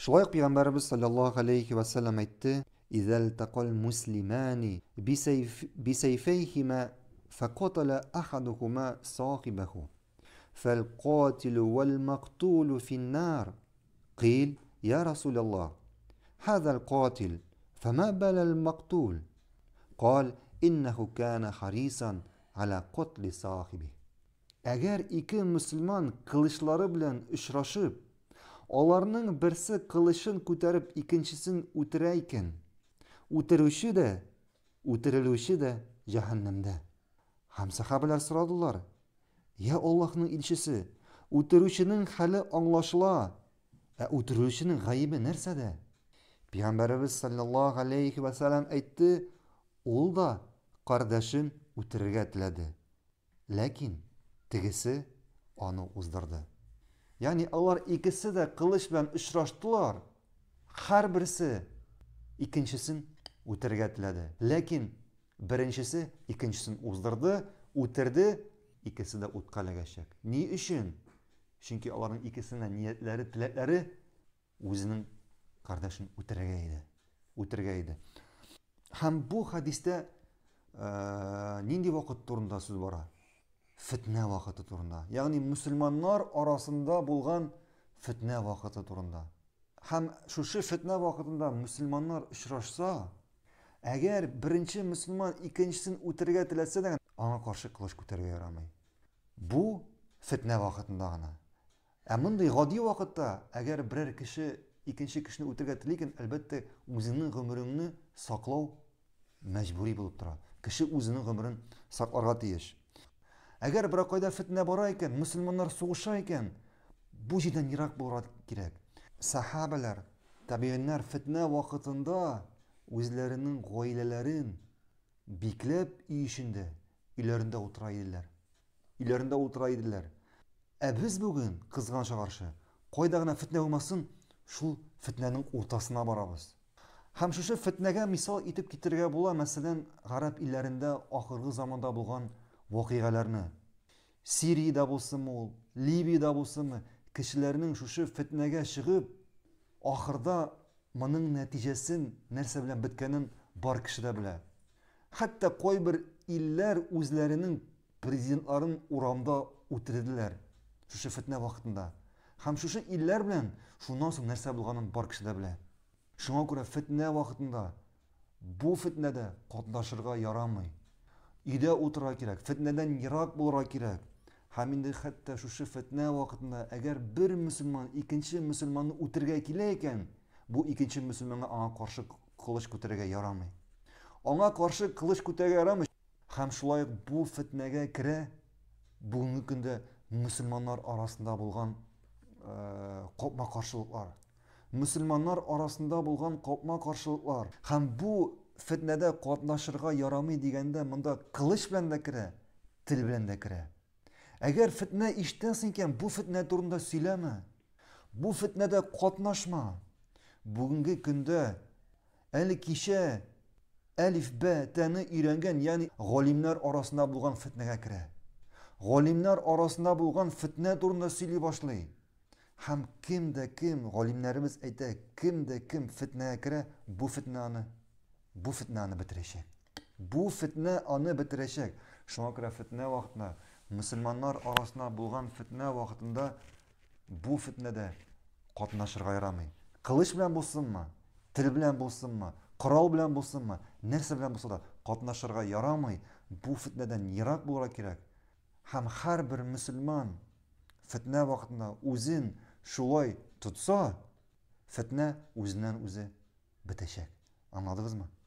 shunday payg'ambarimiz sollallohu alayhi vasallam aytdi izal taqol muslimani bisayfayhima faqatala ahaduhuma sohibahu فالقاتل والمقتول في النار قيل يا رسول الله هذا القاتل فما بال المقتول قال إنه كان حريصا على قتل صاحبه agar ikki musulmon qilichlari bilan uchrashib оларның бірсі қылышын көтеріп екіншісін өтірә екен өтіруші де өтірілуші де жаһаннамда һәм сахабалар сұрадылар иә аллаһның елшісі өтірушінің хәлі аңлашыла ә өтірушінің ғайыбы нәрсәді? пайғамбарыбыз саллаллаху алейхи әйтті ол да қардашын өтірергә теләде ләкин тегесе аны ұздырды яғни олар екісі де қылыш бән ұшыраштылар Қар бірісі екіншісін өтірігә тіләді ләкин біріншісі екіншісін оздырды өтірді екісі де отқа не үшін чөнки олардың екісінің ниетләре тіләкләре өзінің қардашын өтірігә еді өтірігә һәм бұл хадисте ненде нинди вақыт сөз бара фетнә вакыты турында ягъни мусульманнар арасында булган фетнә вакыты турында һәм шушы фетнә вакытында мусульманнар очрашса әгәр беренче мусульман икенчесен үтергә теләсә дә аңа каршы кылыч күтәргә ярамый бу фетнә вакытында гына ә мындай гади вакытта әгәр берәр кеше икенче кешене үтергә тели икән әлбәттә үзеңнең гомереңне саклау мәҗбүри булып тора кеше үзенең гомерен сакларга тиеш Әгәр бер кайда фитна бара икән, мусульманнар сугыша икән, бу җирдән ярак булырга кирәк. Сахабалар, табиеннар фитна вакытында үзләренең гаиләләрен биклеп ишендә, өйләрендә утыра иделәр. Өйләрендә утыра иделәр. Ә без бүген кызганча каршы, кайда фитна фитнә булмасын, шул фитнаның уртасына барабыз. Һәм шушы фитнәгә мисал итеп китергә була, мәсәлән, гараб илләрендә ахыргы заманда булган оқиғаларына сирияда болсын ол ливияда болсын кішілерінің шушы фетнәгә шығып ақырда мының нәтижесін нәрсә белән біткәнін бар кеше дә белә хәтта кайбер илләр үзләренең президентларын урамда үтерделәр шушы фетнә вакытында һәм шушы илләр белән шуннан соң нәрсә булганын бар кеше дә белә шуңа күрә фетнә вакытында бу фетнәдә катнашырга ярамый үйде отыра керек фітнәдән ерак булырга керек һәм инде хәтта шушы фетнә вакытында әгәр бер мөселман икенче мөселманны үтергә килә икән бу икенче мөселманга аңа каршы кылыч күтәрергә ярамый аңа каршы кылыч күтәрергә ярамый һәм шулай бу фетнәгә керә бүгенге көндә мөселманнар арасында булган э, капма каршылыклар мөселманнар арасында булган капма каршылыклар һәм бу фетнәдә катнашырга ярамый дигәндә монда кылыч белән дә керә тел белән дә керә әгәр фетнә ишетәсең икән бу фетнә турында сөйләмә бу фетнәдә катнашма бүгенге көндә әле кичә әлиф бә тәне өйрәнгән яни ғалимнәр арасында булган фетнәгә керә ғалимнәр арасында булган фетнә турында сөйли башлый һәм кем дә кем ғалимнәребез әйтә кем дә кем фетнәгә керә бу фетнәне бу фитнә аны бетерәчәк. Бу фитнә аны бетерәчәк. Шуңа күрә фитнә вакытына мусульманнар арасында булган фитнә вакытында бу фитнәдә катнашырга ярамый. Кылыч белән булсынмы, тел белән булсынмы, корал белән булсынмы, нәрсә белән булса да катнашырга ярамый. Бу фитнәдән ярак булырга кирәк. Һәм һәр бер мусульман фитнә вакытында үзен шулай тотса, фитнә үзеннән үзе бетәчәк. Аңладыгызмы?